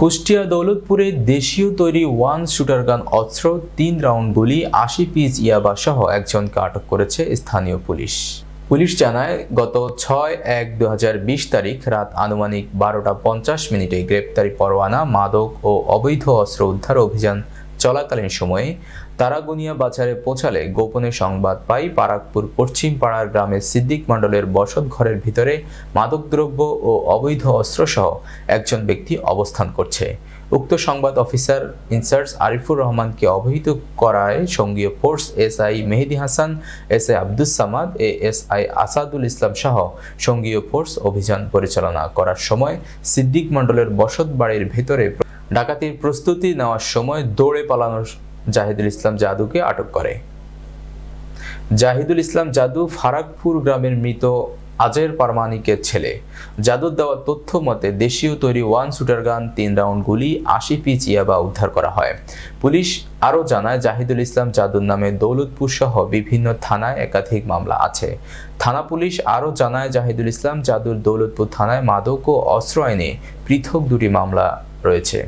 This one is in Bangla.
কুষ্টিয়া দৌলতপুরে দেশীয় তৈরি ওয়ান শুটার গান অস্ত্র তিন রাউন্ড গুলি আশি পিস ইয়াবা সহ একজনকে আটক করেছে স্থানীয় পুলিশ পুলিশ জানায় গত ছয় এক দু তারিখ রাত আনুমানিক বারোটা পঞ্চাশ মিনিটে গ্রেপ্তারি পরোয়ানা মাদক ও অবৈধ অস্ত্র উদ্ধার অভিযান চলাকালীন সময়ে তারাগুনিয়া বাজারে পৌঁছালে গোপনে সংবাদ পাই পারাকপুর পশ্চিম পাড়ার গ্রামের সিদ্দিক মণ্ডলের বসত ঘরের ভিতরে মাদকদ্রব্য ও অবৈধ অস্ত্রসহ একজন ব্যক্তি অবস্থান করছে উক্ত সংবাদ অফিসার ইনচার্জ আরিফুর রহমানকে অবহিত করায় সঙ্গীয় force S I Mehedi Hasan S I Abdus Samad A S I Asadul Islam সহ সঙ্গীয় ফোর্স অভিযান পরিচালনা করার সময় সিদ্দিক মণ্ডলের বসত বাড়ির ভেতরে ডাকাতির প্রস্তুতি নেওয়ার সময় দৌড়ে পালানোর জাহিদুল ইসলাম জাদুকে আটক করে জাহিদুল ইসলাম জাদু ফারাকপুর গ্রামের মৃত আজের পারমানিকের ছেলে জাদুর দেওয়ার তথ্য মতে দেশীয় তৈরি ওয়ান শুটার গান তিন রাউন্ড গুলি আশি পিচ ইয়াবা উদ্ধার করা হয় পুলিশ আরও জানায় জাহিদুল ইসলাম জাদুর নামে দৌলতপুর সহ বিভিন্ন থানায় একাধিক মামলা আছে থানা পুলিশ আরও জানায় জাহিদুল ইসলাম জাদুর দৌলতপুর থানায় মাদক ও অস্ত্র আইনে পৃথক দুটি মামলা রয়েছে